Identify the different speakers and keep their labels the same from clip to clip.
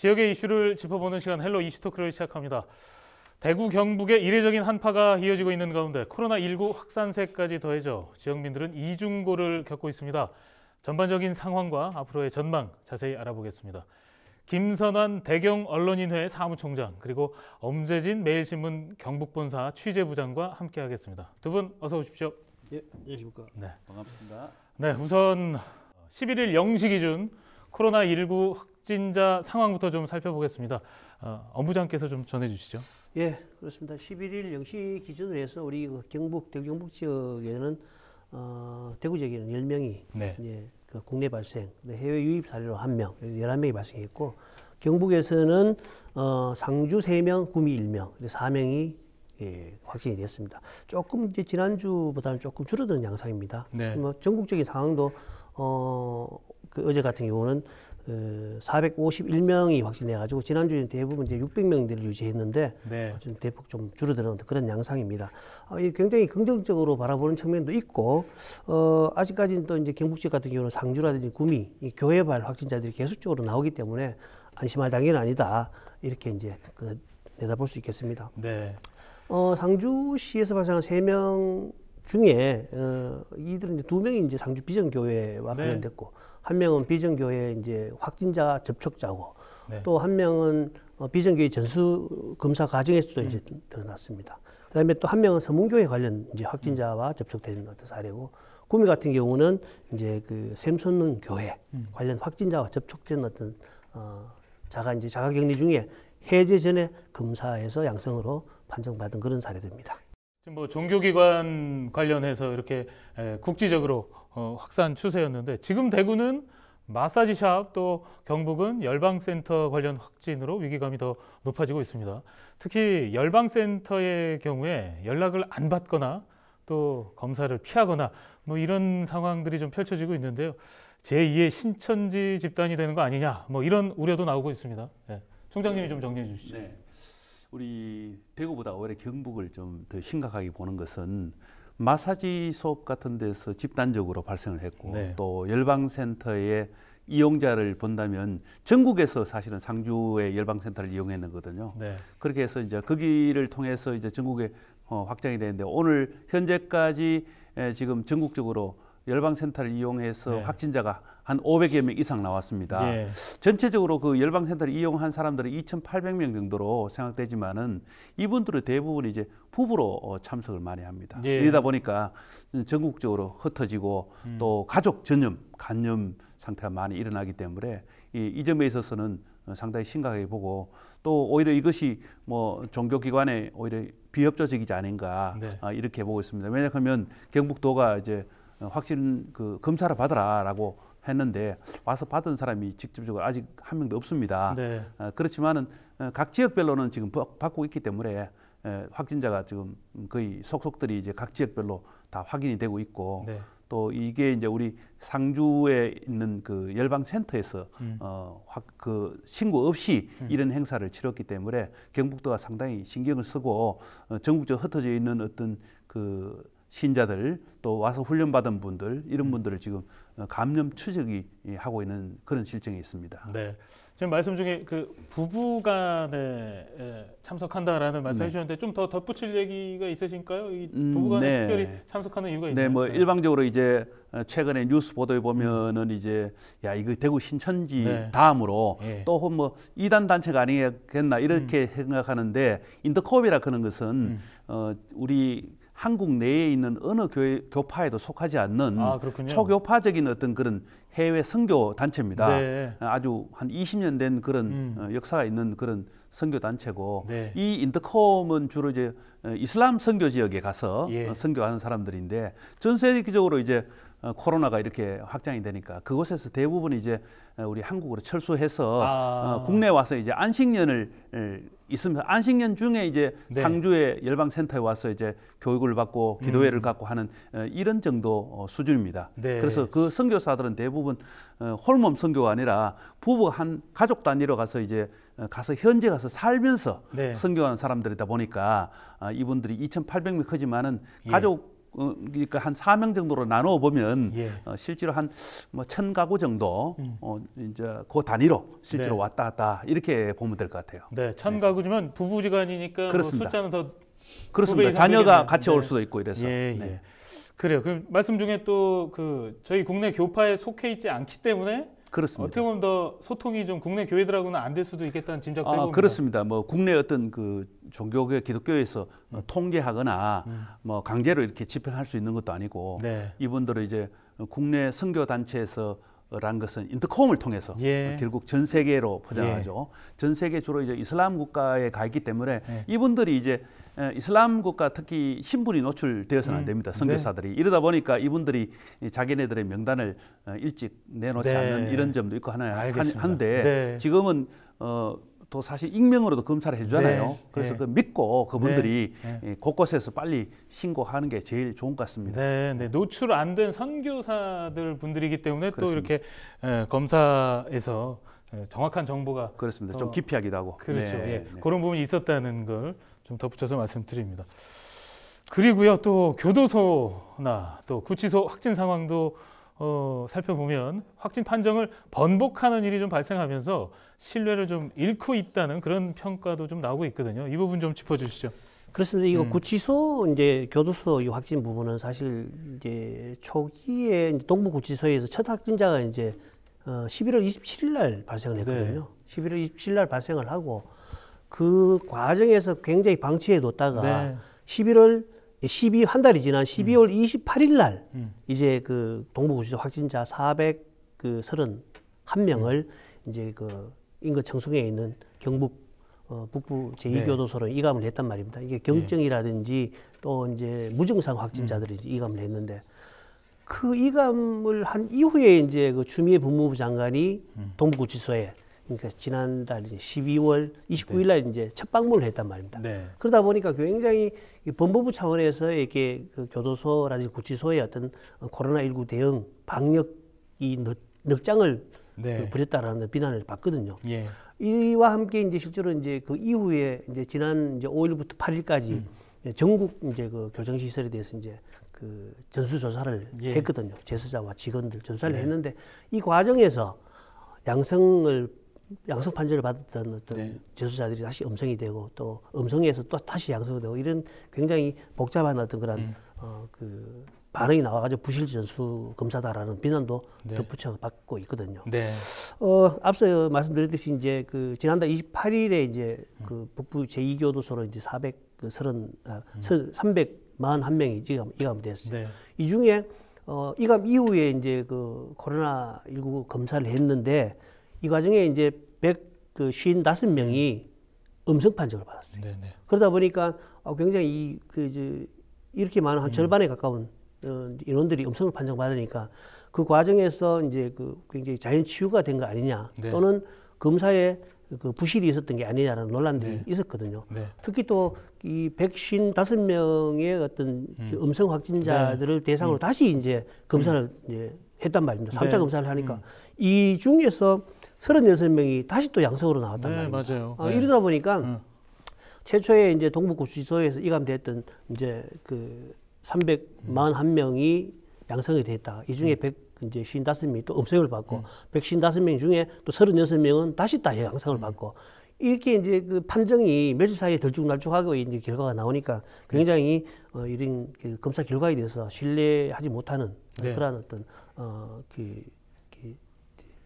Speaker 1: 지역의 이슈를 짚어보는 시간 헬로 이슈토크를 시작합니다. 대구 경북의 이례적인 한파가 이어지고 있는 가운데 코로나19 확산세까지 더해져 지역민들은 이중고를 겪고 있습니다. 전반적인 상황과 앞으로의 전망 자세히 알아보겠습니다. 김선환 대경 언론인회 사무총장 그리고 엄재진 매일신문 경북본사 취재부장과 함께하겠습니다. 두 분 어서 오십시오. 예, 안녕하십니까. 네. 반갑습니다. 네, 우선 11일 0시 기준 코로나19 확산세 확진자 상황부터 좀 살펴보겠습니다. 어, 엄부장께서 좀 전해주시죠.
Speaker 2: 예, 그렇습니다. 11일 0시 기준으로 해서 우리 그 경북, 대경북 지역에는 어, 대구 지역에는 10명이 네. 예, 그 국내 발생, 네, 해외 유입 사례로 1명, 11명이 발생했고 경북에서는 어, 상주 3명, 구미 1명, 4명이 예, 확진이 됐습니다. 조금 이제 지난주보다는 조금 줄어드는 양상입니다. 네. 뭐 전국적인 상황도 어, 그 어제 같은 경우는 451명이 어, 확진돼가지고 지난주에는 대부분 이제 600명대를 유지했는데 네. 좀 대폭 좀 줄어드는 그런 양상입니다. 어, 굉장히 긍정적으로 바라보는 측면도 있고 어, 아직까지는 또 이제 경북 지역 같은 경우는 상주라든지 구미 이 교회발 확진자들이 계속적으로 나오기 때문에 안심할 단계는 아니다 이렇게 이제 그 내다볼 수 있겠습니다. 네. 어, 상주시에서 발생한 3명 중에 어, 이들은 이제 두 명이 이제 상주 비전교회와 네. 관련됐고 한 명은 비전교회 이제 확진자 접촉자고 네. 또한 명은 어, 비전교회 전수 검사 과정에서도 음. 이제 드러났습니다. 그다음에 또 한 명은 서문교회 관련 이제 확진자와 음. 접촉된 어떤 사례고 구미 같은 경우는 이제 그 샘솟는 교회 음. 관련 확진자와 접촉된 어떤 어, 자가 이제 자가격리 중에 해제 전에 검사에서 양성으로 판정받은 그런 사례들입니다
Speaker 1: 뭐 종교기관 관련해서 이렇게 에, 국지적으로 어, 확산 추세였는데 지금 대구는 마사지샵 또 경북은 열방센터 관련 확진으로 위기감이 더 높아지고 있습니다. 특히 열방센터의 경우에 연락을 안 받거나 또 검사를 피하거나 뭐 이런 상황들이 좀 펼쳐지고 있는데요. 제2의 신천지 집단이 되는 거 아니냐 뭐 이런 우려도 나오고 있습니다. 네. 총장님이 좀 정리해 주시죠.
Speaker 3: 네. 우리 대구보다 오히려 경북을 좀 더 심각하게 보는 것은 마사지 수업 같은 데서 집단적으로 발생을 했고 네. 또 열방센터의 이용자를 본다면 전국에서 사실은 상주의 열방센터를 이용했는거든요. 네. 그렇게 해서 이제 거기를 통해서 이제 전국에 어, 확장이 되는데 오늘 현재까지 에, 지금 전국적으로 열방센터를 이용해서 네. 확진자가 한 500여 명 이상 나왔습니다. 예. 전체적으로 그 열방센터를 이용한 사람들이 2,800명 정도로 생각되지만은 이분들은 대부분 이제 부부로 어, 참석을 많이 합니다. 예. 이러다 보니까 전국적으로 흩어지고 음. 또 가족 전염, 간염 상태가 많이 일어나기 때문에 이, 이 점에 있어서는 어, 상당히 심각하게 보고 또 오히려 이것이 뭐 종교기관에 오히려 비협조적이지 않은가 네. 아, 이렇게 보고 있습니다. 왜냐하면 경북도가 이제 확진 그 검사를 받으라라고 했는데 와서 받은 사람이 직접적으로 아직 한 명도 없습니다. 네. 어, 그렇지만은 어, 각 지역별로는 지금 받고 있기 때문에 확진자가 지금 거의 속속들이 이제 각 지역별로 다 확인이 되고 있고 네. 또 이게 이제 우리 상주에 있는 그 열방센터에서 음. 어, 확, 그 신고 없이 음. 이런 행사를 치렀기 때문에 경북도가 상당히 신경을 쓰고 어, 전국적으로 흩어져 있는 어떤 그 신자들 또 와서 훈련받은 분들 이런 분들을 지금 어, 감염 추적이 예, 하고 있는 그런 실정이 있습니다.
Speaker 1: 네. 지금 말씀 중에 그 부부간에 참석한다라는 말씀 네. 셨는데좀 더 덧붙일 얘기가 있으신가요? 이 음, 부부간에 네. 특별히 참석하는 이유가 있나요? 네, 뭐
Speaker 3: 일방적으로 이제 어, 최근에 뉴스 보도에 보면은 음. 이제 야 이거 대구 신천지 네. 다음으로 네. 예. 또뭐 이단 단체가 아니겠나 이렇게 음. 생각하는데 인더컵이라 그런 것은 음. 어, 우리 한국 내에 있는 어느 교회, 교파에도 속하지 않는 아, 초교파적인 어떤 그런 해외 선교 단체입니다. 네. 아주 한 20년 된 그런 음. 어, 역사가 있는 그런 선교단체고 네. 이 인터콤은 주로 이제 어, 이슬람 선교 지역에 가서 예. 어, 선교하는 사람들인데 전 세계적으로 이제 어, 코로나가 이렇게 확장이 되니까 그곳에서 대부분 이제 우리 한국으로 철수해서 아. 국내 와서 이제 안식년을 있으면서 안식년 중에 이제 네. 상주의 열방센터에 와서 이제 교육을 받고 음. 기도회를 음. 갖고 하는 이런 정도 수준입니다. 네. 그래서 그 선교사들은 대부분 홀몸 선교가 아니라 부부 한 가족 단위로 가서 이제 어, 가서 현재 가서 살면서 네. 선교하는 사람들이다 보니까 아, 이분들이 2,800명 크지만은 예. 가족 어, 그러니까 한 4명 정도로 나누어 보면 예. 어, 실제로 한뭐1 가구 정도 음. 어, 이제 그 단위로 실제로 네. 왔다 갔다 이렇게 보면 될 것 같아요.
Speaker 1: 네, 1 네. 가구지만 부부지간이니까 뭐 숫자는 더 그렇습니다. 자녀가 같이 올 네. 수도 있고 이래서. 예, 네. 예. 그래요. 그 말씀 중에 또 그 저희 국내 교파에 속해 있지 않기 때문에 그렇습니다. 어떻게 보면 더 소통이 좀 국내 교회들하고는 안 될 수도 있겠다는 짐작도 아, 해봅니다. 그렇습니다.
Speaker 3: 뭐 국내 어떤 그 종교계 기독교에서 음. 통제하거나 음. 뭐 강제로 이렇게 집행할 수 있는 것도 아니고 네. 이분들은 이제 국내 선교 단체에서 라는 것은 인터콤을 통해서 예. 결국 전 세계로 포장하죠. 예. 전 세계 주로 이제 이슬람 국가에 가 있기 때문에 예. 이분들이 이제 이슬람 국가 특히 신분이 노출되어서는 안 음. 됩니다. 선교사들이 네. 이러다 보니까 이분들이 자기네들의 명단을 어, 일찍 내놓지 네. 않는 이런 점도 있고 하나 알 한데 네. 지금은 어. 또 사실 익명으로도 검사를 해주잖아요. 네. 그래서 네. 그 믿고 그분들이
Speaker 1: 네. 곳곳에서 빨리 신고하는 게 제일 좋은 것 같습니다. 네, 노출 안 된 선교사들 분들이기 때문에 그렇습니다. 또 이렇게 검사에서 정확한 정보가 그렇습니다. 좀 기피하기도 하고 그렇죠. 네, 예. 네. 그런 부분이 있었다는 걸좀 덧붙여서 말씀드립니다. 그리고요 또 교도소나 또 구치소 확진 상황도 어, 살펴보면 확진 판정을 번복하는 일이 좀 발생하면서 신뢰를 좀 잃고 있다는 그런 평가도 좀 나오고 있거든요. 이 부분 좀 짚어주시죠. 그렇습니다. 이거 음.
Speaker 2: 구치소 이제 교도소 이 확진 부분은 사실 이제 초기에 동부구치소에서 첫 확진자가 이제 어, 11월 27일 날 발생을 네. 했거든요. 네. 11월 27일 날 발생을 하고 그 과정에서 굉장히 방치해 뒀다가 네. 11월 12한 달이 지난 12월 음. 28일 날 음. 이제 그 동부구치소 확진자 431명을 그 음. 이제 그 인근 청송에 있는 경북 어, 북부 제2교도소로 네. 이감을 했단 말입니다. 이게 경증이라든지 네. 또 이제 무증상 확진자들이 음. 이감을 했는데 그 이감을 한 이후에 이제 그 추미애 법무부 장관이 음. 동부구치소에 그러니까 지난달 12월 29일 날 네. 이제 첫 방문을 했단 말입니다. 네. 그러다 보니까 굉장히 법무부 차원에서 이렇게 그 교도소라든지 구치소의 어떤 코로나19 대응 방역이 넉, 넉장을 네. 그 부렸다라는 비난을 받거든요. 예. 이와 함께 이제 실제로 이제 그 이후에 이제 지난 이제 5일부터 8일까지 음. 전국 이제 그 교정 시설에 대해서 이제 그 전수 조사를 예. 했거든요. 제수자와 직원들 전수를 네. 했는데 이 과정에서 양성을 양성 판정을 받았던 어떤 네. 재수자들이 다시 음성이 되고 또 음성에서 또 다시 양성이 되고 이런 굉장히 복잡한 어떤 그런 음. 어, 그 반응이 나와가지고 부실 전수 검사다라는 비난도 네. 덧붙여 받고 있거든요. 네. 어, 앞서 말씀드렸듯이 이제 그 지난달 28일에 이제 그 음. 북부 제2교도소로 이제 430, 그 아, 음. 341명이 지금 이감됐어요. 이 중에 어, 이감 이후에 이제 그 코로나19 검사를 했는데 이 과정에 이제 155명이 그 음성 판정을 받았어요. 네네. 네. 그러다 보니까 어, 굉장히 이 그 이제 이렇게 많은 한 음. 절반에 가까운 어, 인원들이 음성을 판정받으니까 그 과정에서 이제 그 굉장히 자연 치유가 된 거 아니냐 네. 또는 검사에그 부실이 있었던 게 아니냐라는 논란들이 네. 있었거든요. 네. 특히 또 이 백신 다섯 명의 어떤 음. 그 성 확진자들을 네. 대상으로 음. 다시 이제 검사를 음. 이제 했단 말입니다. 3차 검사를 하니까 음. 이 중에서 36 명이 다시 또 양성으로 나왔단 네, 말입니다. 맞아요. 아, 네. 이러다 보니까 네. 최초에 이제 동북구치소에서 이감됐던 이제 그 341명이 양성이 됐다. 이 중에 100 음. 이제 55명이 또 음성을 받고 음. 155명 중에 또 36명은 다시 다 양성을 음. 받고 이렇게 이제 그 판정이 며칠 사이에 들쭉날쭉하고 이제 결과가 나오니까 네. 굉장히 어, 이런 그 검사 결과에 대해서 신뢰하지 못하는 네. 그러 어떤 어, 그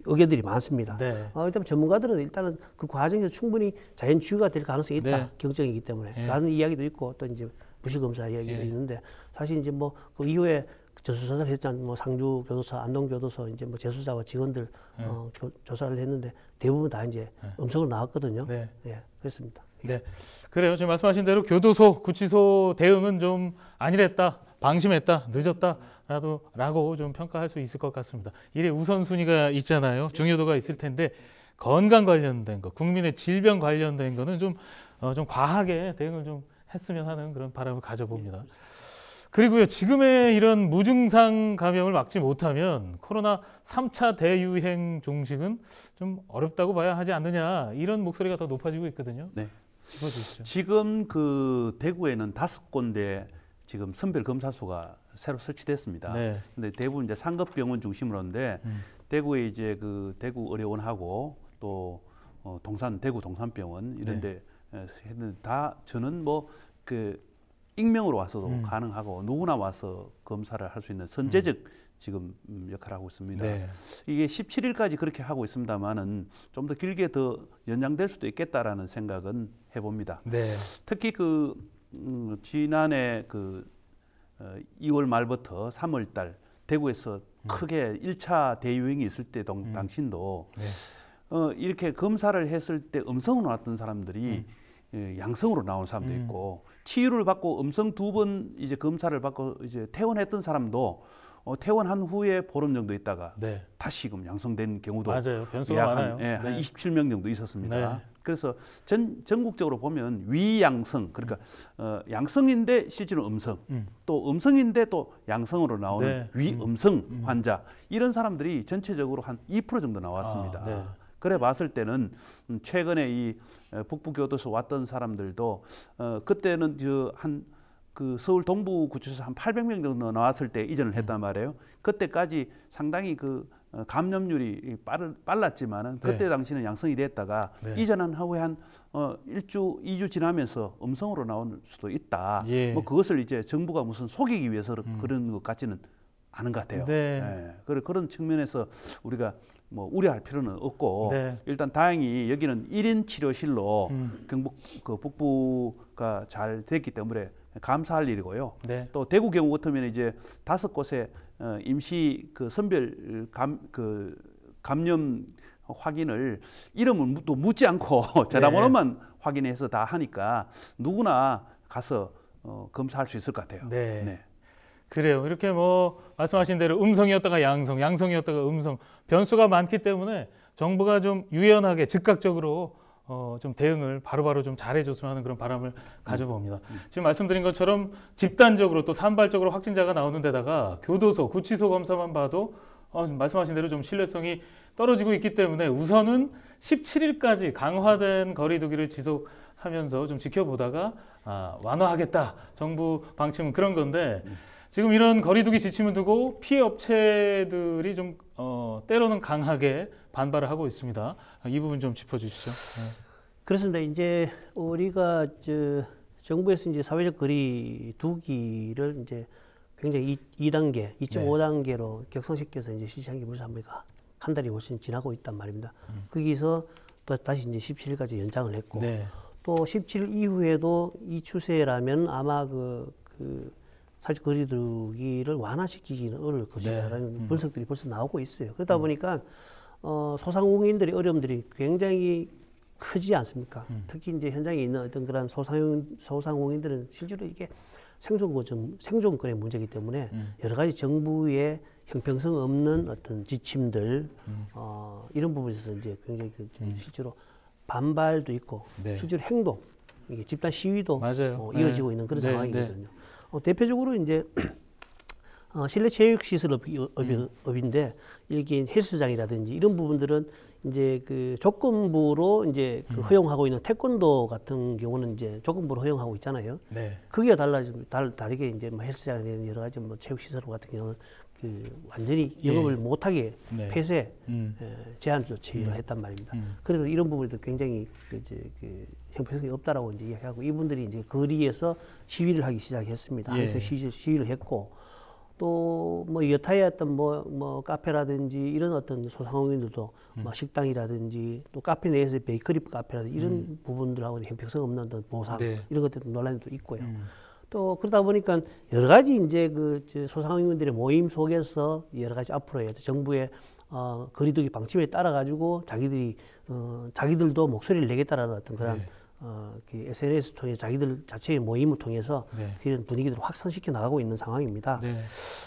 Speaker 2: 의견들이 많습니다. 네. 어, 일단 전문가들은 일단은 그 과정에서 충분히 자연치유가 될 가능성이 있다. 네. 경증이기 때문에. 예. 라는 이야기도 있고 또 이제 부실검사 이야기도 예. 있는데 사실 이제 뭐 그 이후에 저수조사를 했잖아뭐 상주 교도소, 안동 교도소 이제 뭐재수사와 직원들 네. 어, 교, 조사를 했는데 대부분 다 이제 네. 음성으로 나왔거든요. 네. 예, 그렇습니다.
Speaker 1: 네, 그래요. 지금 말씀하신 대로 교도소, 구치소 대응은 좀안일랬다 방심했다, 늦었다 라도 라고 좀 평가할 수 있을 것 같습니다. 일의 우선순위가 있잖아요. 중요도가 있을 텐데 건강 관련된 거, 국민의 질병 관련된 거는 좀, 어, 좀 과하게 대응을 좀 했으면 하는 그런 바람을 가져봅니다. 그리고요, 지금의 이런 무증상 감염을 막지 못하면 코로나 3차 대유행 종식은 좀 어렵다고 봐야 하지 않느냐 이런 목소리가 더 높아지고 있거든요. 네.
Speaker 3: 짚어주시죠. 지금 그 대구에는 다섯 군데 지금 선별 검사소가 새로 설치됐습니다. 네. 근데 대부분 이제 상급 병원 중심으로인데 음. 대구에 이제 그 대구 의료원하고 또 어, 동산 대구 동산병원 이런데 네. 다 저는 뭐 그 익명으로 와서도 음. 가능하고 누구나 와서 검사를 할 수 있는 선제적 음. 지금 음, 역할을 하고 있습니다. 네. 이게 17일까지 그렇게 하고 있습니다만은 좀 더 길게 더 연장될 수도 있겠다라는 생각은 해봅니다. 네. 특히 그 음, 뭐 지난해 그 어, 2월 말부터 3월 달 대구에서 음. 크게 1차 대유행이 있을 때 동, 음. 당신도 네. 어, 이렇게 검사를 했을 때 음성으로 나왔던 사람들이 음. 예, 양성으로 나온 사람도 음. 있고 치유를 받고 음성 두 번 이제 검사를 받고 이제 퇴원했던 사람도 어, 퇴원한 후에 보름 정도 있다가 네. 다시 금 양성된 경우도 맞아요. 약 한, 예, 한 네. 27명 정도 있었습니다. 네. 그래서 전, 전국적으로 보면 위양성 그러니까 음. 어, 양성인데 실제로 음성 음. 또 음성인데 또 양성으로 나오는 네. 위음성 음. 음. 환자 이런 사람들이 전체적으로 한 2% 정도 나왔습니다. 아, 네. 그래 봤을 때는 음, 최근에 이 어, 북부교도소 왔던 사람들도 어, 그때는 저한 그 서울 동부구치소 에서한 800명 정도 나왔을 때 이전을 했단 말이에요. 그때까지 상당히 그 어, 감염률이 빠르, 빨랐지만은 네. 그때 네. 당시는 양성이 됐다가 네. 이전한 후에 한 어, 1주, 2주 지나면서 음성으로 나올 수도 있다. 예. 뭐 그것을 이제 정부가 무슨 속이기 위해서 음. 그런 것 같지는 않은 것 같아요. 네. 예. 그래, 그런 측면에서 우리가 뭐 우려할 필요는 없고 네. 일단 다행히 여기는 1인 치료실로 음. 경북 그 북부가 잘 됐기 때문에 감사할 일이고요. 네. 또 대구 경우 같으면 이제 다섯 곳에 어, 임시 그 선별 감, 그 감염 확인을 이름을 또 묻지 않고 전화번호만 네. 확인해서 다 하니까 누구나 가서 어, 검사할 수 있을 것 같아요.
Speaker 1: 네. 네. 그래요. 이렇게 뭐 말씀하신 대로 음성이었다가 양성, 양성이었다가 음성 변수가 많기 때문에 정부가 좀 유연하게 즉각적으로 어, 좀 대응을 바로바로 좀 잘해줬으면 하는 그런 바람을 음. 가져봅니다. 음. 지금 말씀드린 것처럼 집단적으로 또 산발적으로 확진자가 나오는 데다가 교도소, 구치소 검사만 봐도 어, 말씀하신 대로 좀 신뢰성이 떨어지고 있기 때문에 우선은 17일까지 강화된 거리두기를 지속하면서 좀 지켜보다가 아, 완화하겠다 정부 방침은 그런 건데 음. 지금 이런 거리두기 지침을 두고 피해 업체들이 좀 어, 때로는 강하게 반발을 하고 있습니다. 아, 이 부분 좀 짚어주시죠. 네. 그렇습니다. 이제 우리가 저 정부에서 이제 사회적
Speaker 2: 거리두기를 이제 굉장히 2, 2단계, 2.5단계로 네. 격상시켜서 이제 실시한 게 벌써 합니까? 한 달이 훨씬 지나고 있단 말입니다. 음. 거기서 또 다시 이제 17일까지 연장을 했고 네. 또 17일 이후에도 이 추세라면 아마 그, 그 사회적 거리두기를 완화시키기는 어려울 것이다라는 네. 음. 분석들이 벌써 나오고 있어요. 그러다 음. 보니까 어, 소상공인들의 어려움들이 굉장히 크지 않습니까? 음. 특히 이제 현장에 있는 어떤 그런 소상공 소상공인들은 실제로 이게 생존권, 생존권의 문제이기 때문에 음. 여러 가지 정부의 형평성 없는 어떤 지침들, 음. 어, 이런 부분에서 이제 굉장히 그, 음. 실제로 반발도 있고, 네. 실제로 행동, 이게 집단 시위도 어, 이어지고 네. 있는 그런 네. 네. 상황이거든요. 어, 대표적으로 이제 어, 실내 체육 시설 업, 어, 업, 음. 업인데 여기 헬스장이라든지 이런 부분들은 이제 그 조건부로 이제 그 음. 허용하고 있는 태권도 같은 경우는 이제 조건부로 허용하고 있잖아요. 네. 그게 달라지고 다르게 이제 뭐 헬스장이나 여러 가지 뭐 체육 시설 같은 경우는 그 완전히 예. 영업을 예. 못하게 네. 폐쇄 음. 에, 제한 조치를 음. 했단 말입니다. 음. 그래서 이런 부분에도 굉장히 그 이제 그 형평성이 없다라고 이제 이야기하고 이분들이 이제 거리에서 시위를 하기 시작했습니다. 그래서 예. 시위를 했고 또뭐 여타의 어떤 뭐, 뭐 카페라든지 이런 어떤 소상공인들도 음. 뭐 식당이라든지 또 카페 내에서 베이커리 카페라든지 이런 음. 부분들하고 형평성 없는 어떤 보상 네. 이런 것들도 논란도 있고요. 음. 또 그러다 보니까 여러 가지 이제 그 소상공인들의 모임 속에서 여러 가지 앞으로의 정부의 어, 거리두기 방침에 따라 가지고 자기들이 어, 자기들도 목소리를 내겠다라는 어떤 그런 네. 어, SNS 그 통해 자기들 자체의 모임을 통해서 네. 그런 분위기들을 확산시켜 나가고 있는 상황입니다. 네.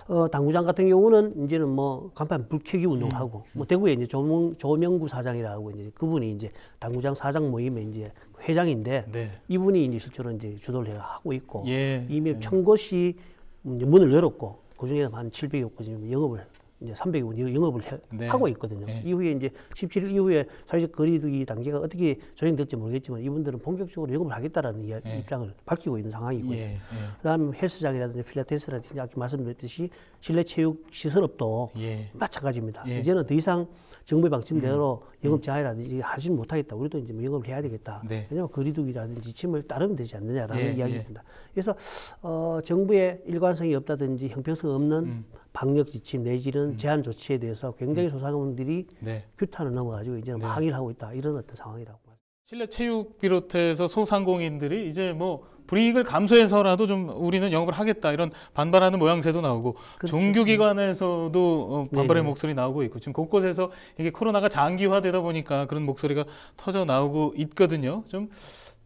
Speaker 2: 어, 당구장 같은 경우는 이제는 뭐 간판 불켜기 운동을 음. 하고 뭐 대구에 이제 조명, 조명구 사장이라고 이제 그분이 이제 당구장 사장 모임에 이제 회장인데 네. 이분이 이제 실제로 이제 주도를 해 하고 있고 예. 이미 예. 네. 청고시 문을 열었고 그중에 서한 700여 곳이 영업을 이제 300원 영업을 해, 네. 하고 있거든요. 네. 이후에 이제 17일 이후에 사실 거리두기 단계가 어떻게 조정될지 모르겠지만 이분들은 본격적으로 영업을 하겠다라는 네. 입장을 밝히고 있는 상황이고요. 예, 예. 그다음 에 헬스장이라든지 필라테스라든지 아까 말씀드렸듯이 실내 체육 시설업도 예. 마찬가지입니다. 이제는 더 이상 정부의 방침대로 음. 예금 제한이라든지 음. 하지 못하겠다. 우리도 이제 뭐 예금을 해야 되겠다. 네. 왜냐하면 거리두기라든지 짐을 따르면 되지 않느냐라는 예, 이야기입니다 예. 그래서 어, 정부의 일관성이 없다든지 형평성 없는 음. 방역 지침 내지는 음. 제한 조치에 대해서 굉장히 소상공인들이 네. 네. 규탄을 넘어가지고 이제는 뭐 네. 항의를 하고 있다. 이런 어떤 상황이라고.
Speaker 1: 실내 체육 비롯해서 소상공인들이 이제 뭐 불이익을 감소해서라도 좀 우리는 영업을 하겠다 이런 반발하는 모양새도 나오고 그렇죠. 종교기관에서도 어, 네. 반발의 네네. 목소리 나오고 있고 지금 곳곳에서 이게 코로나가 장기화되다 보니까 그런 목소리가 터져 나오고 있거든요. 좀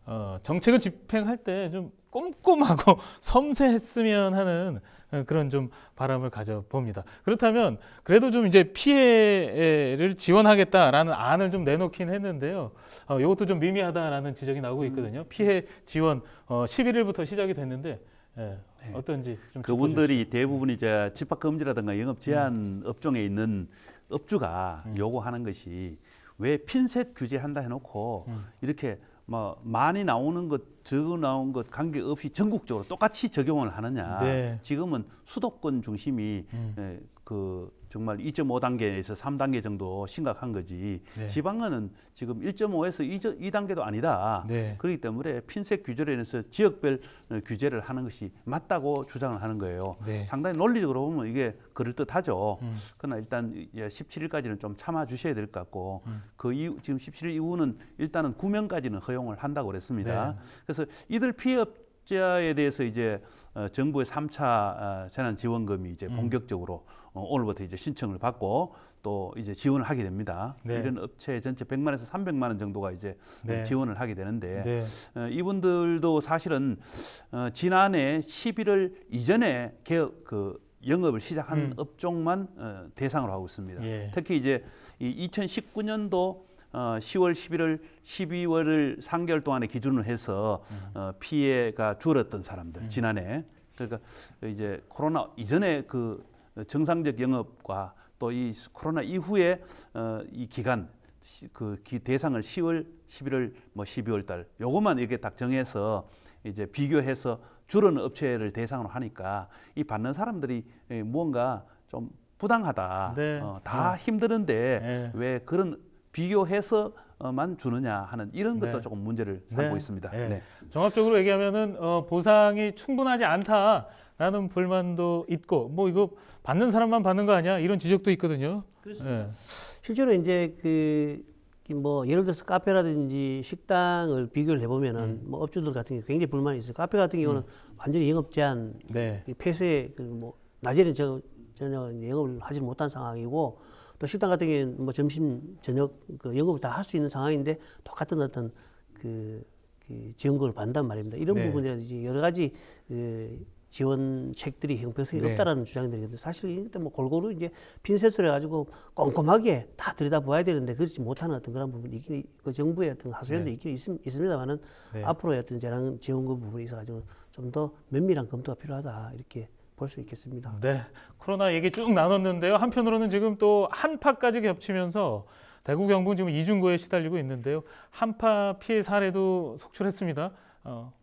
Speaker 1: 어, 정책을 집행할 때좀 꼼꼼하고 섬세했으면 하는 어, 그런 좀 바람을 가져봅니다. 그렇다면 그래도 좀 이제 피해를 지원하겠다라는 안을 좀 내놓긴 했는데요. 어, 이것도 좀 미미하다라는 지적이 나오고 음. 있거든요. 피해 지원 어, 11일부터 시작이 됐는데 예, 네. 어떤지 좀 그분들이
Speaker 3: 대부분 이제 집합 금지라든가 영업 음. 제한 음. 업종에 있는 업주가 음. 요구하는 것이 왜 핀셋 규제한다 해놓고 음. 이렇게 뭐 많이 나오는 것, 적어 나온 것 관계없이 전국적으로 똑같이 적용을 하느냐. 네. 지금은 수도권 중심이 음. 예, 그 정말 2.5단계에서 3단계 정도 심각한 거지 네. 지방은 지금 1.5에서 2, 2단계도 아니다. 네. 그렇기 때문에 핀셋 규제로 인해서 지역별 어, 규제를 하는 것이 맞다고 주장을 하는 거예요. 네. 상당히 논리적으로 보면 이게 그럴듯하죠. 음. 그러나 일단 17일까지는 좀 참아주셔야 될 것 같고 음. 그 이후, 지금 17일 이후는 일단은 구명까지는 허용을 한다고 그랬습니다. 네. 그래서 이들 피해 자에 대해서 이제 어, 정부의 3차 어, 재난 지원금이 이제 음. 본격적으로 어, 오늘부터 이제 신청을 받고 또 이제 지원을 하게 됩니다. 네. 이런 업체 전체 100만에서 300만 원 정도가 이제 네. 지원을 하게 되는데 네. 어, 이분들도 사실은 어, 지난해 11월 이전에 개업 그 영업을 시작한 음. 업종만 어, 대상으로 하고 있습니다. 예. 특히 이제 이 2019년도 어, 10월, 11월, 12월을 3개월 동안의 기준으로 해서 음. 어, 피해가 줄었던 사람들 음. 지난해 그러니까 이제 코로나 이전에 그 정상적 영업과 또 이 코로나 이후에 어, 이 기간 그 대상을 10월, 11월, 뭐 12월 달 요것만 이렇게 딱 정해서 이제 비교해서 줄은 업체를 대상으로 하니까 이 받는 사람들이 예, 무언가 좀 부당하다. 네. 어, 다 네. 힘드는데 네. 왜 그런 비교해서 만 주느냐
Speaker 1: 하는 이런 네. 것도 네. 조금
Speaker 3: 문제를 삼고 네. 있습니다. 네. 네.
Speaker 1: 종합적으로 얘기하면은 어, 보상이 충분하지 않다라는 불만도 있고 뭐 이거 받는 사람만 받는 거 아니야 이런 지적도 있거든요. 그렇습니다. 네. 실제로 이제 그 뭐 예를 들어서
Speaker 2: 카페라든지 식당을 비교를 해보면은 음. 뭐 업주들 같은 게 굉장히 불만이 있어요. 카페 같은 경우는 음. 완전히 영업 제한 네. 그 폐쇄 그뭐 낮에는 저, 전혀 영업을 하지 못한 상황이고 또 식당 같은 경우에는 뭐 점심, 저녁 그 영업을 다 할 수 있는 상황인데 똑같은 어떤 그, 그 지원금을 받는단 말입니다. 이런 네. 부분이라든지 여러 가지 그 지원책들이 형평성이 네. 없다라는 주장들이거든요. 사실 이때 뭐 골고루 이제 핀셋을 해가지고 꼼꼼하게 다들여다보아야 되는데 그렇지 못하는 어떤 그런 부분이 있긴, 그 정부의 어떤 하소연도 네. 있긴 있, 습니다만은 네. 앞으로의 어떤 재난 지원금 부분에 있어가지고 좀 더 면밀한 검토가 필요하다 이렇게 볼수 있겠습니다.
Speaker 1: 네, 코로나 얘기 쭉 나눴는데요. 한편으로는 지금 또 한파까지 겹치면서 대구 경북 지금 이중고에 시달리고 있는데요. 한파 피해 사례도 속출했습니다. 어,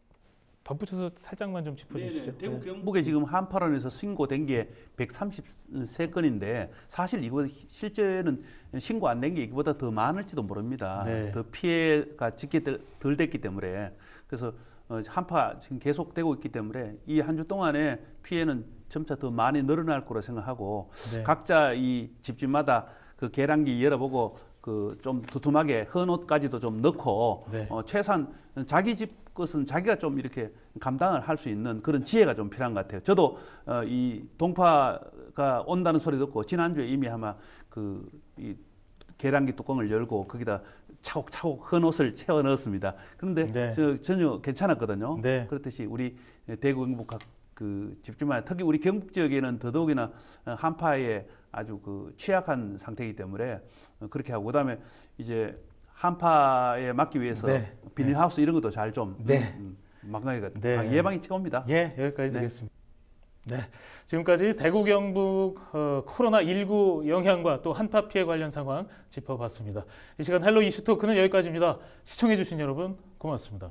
Speaker 1: 덧붙여서 살짝만 좀 짚어주시죠. 네네. 네. 대구 네.
Speaker 3: 경북에 지금 한파론에서 신고된 게 133건인데 사실 이거 실제는 신고 안 된 게이보다더 많을지도 모릅니다. 네. 더 피해가 짙게 덜 됐기 때문에 그래서 어, 한파 지금 계속되고 있기 때문에 이 한 주 동안에 피해는 점차 더 많이 늘어날 거라 생각하고 네. 각자 이 집집마다 그 계량기 열어보고 그 좀 두툼하게 헌 옷까지도 좀 넣고 네. 어, 최소한 자기 집 것은 자기가 좀 이렇게 감당을 할 수 있는 그런 지혜가 좀 필요한 것 같아요. 저도 어, 이 동파가 온다는 소리 듣고 지난주에 이미 아마 그이 계량기 뚜껑을 열고 거기다 차곡차곡 흔 옷을 채워 넣었습니다. 그런데 네. 저, 전혀 괜찮았거든요. 네. 그렇듯이 우리 대구 경북학 그 집중만 특히 우리 경북 지역에는 더더욱이나 한파에 아주 그 취약한 상태이기 때문에 그렇게 하고 그다음에 이제 한파에
Speaker 1: 막기 위해서 네. 비닐하우스 이런 것도 잘좀 네. 음, 막강하게 음, 네. 아, 예방이 최고입니다. 예, 여기까지 네. 드리겠습니다. 네, 지금까지 대구 경북 어, 코로나19 영향과 또 한파 피해 관련 상황 짚어봤습니다. 이 시간 헬로 이슈 토크는 여기까지입니다. 시청해주신 여러분 고맙습니다.